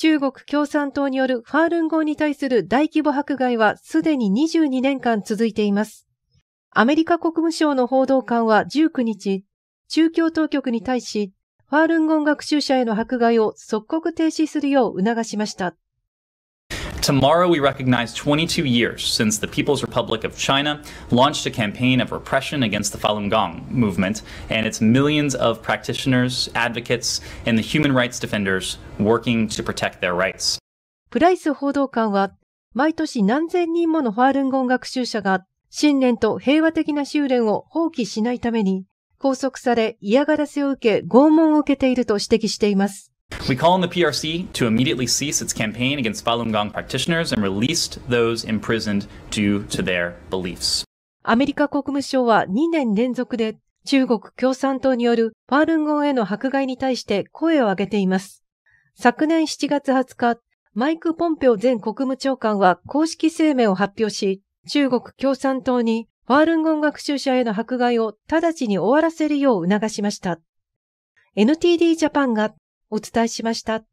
中国共産党によるファールン号に対する大規模迫害はすでに22年間続いています。アメリカ国務省の報道官は19日、中共当局に対し、ファールンゴン学習者への迫害を即刻停止するよう促しました。Tomorrow, we recognize 22 years since the People's Republic of China launched a campaign of repression against the Falun Gong movement and its millions of practitioners, advocates, and the human rights defenders working to protect their rights. プライス報道官は、毎年何千人ものファールンゴン学習者が、信念と平和的な修練を放棄しないために、拘束され嫌がらせを受け拷問を受けていると指摘しています。We call on the PRC to immediately cease its campaign against Falun Gong practitioners and released those imprisoned due to their beliefs. アメリカ国務省は2年連続で中国共産党によるファールンゴンへの迫害に対して声を上げています。昨年7月20日、マイク・ポンペオ前国務長官は公式声明を発表し、中国共産党にファールンゴン学習者への迫害を直ちに終わらせるよう促しました。NTD ジャパンがお伝えしました。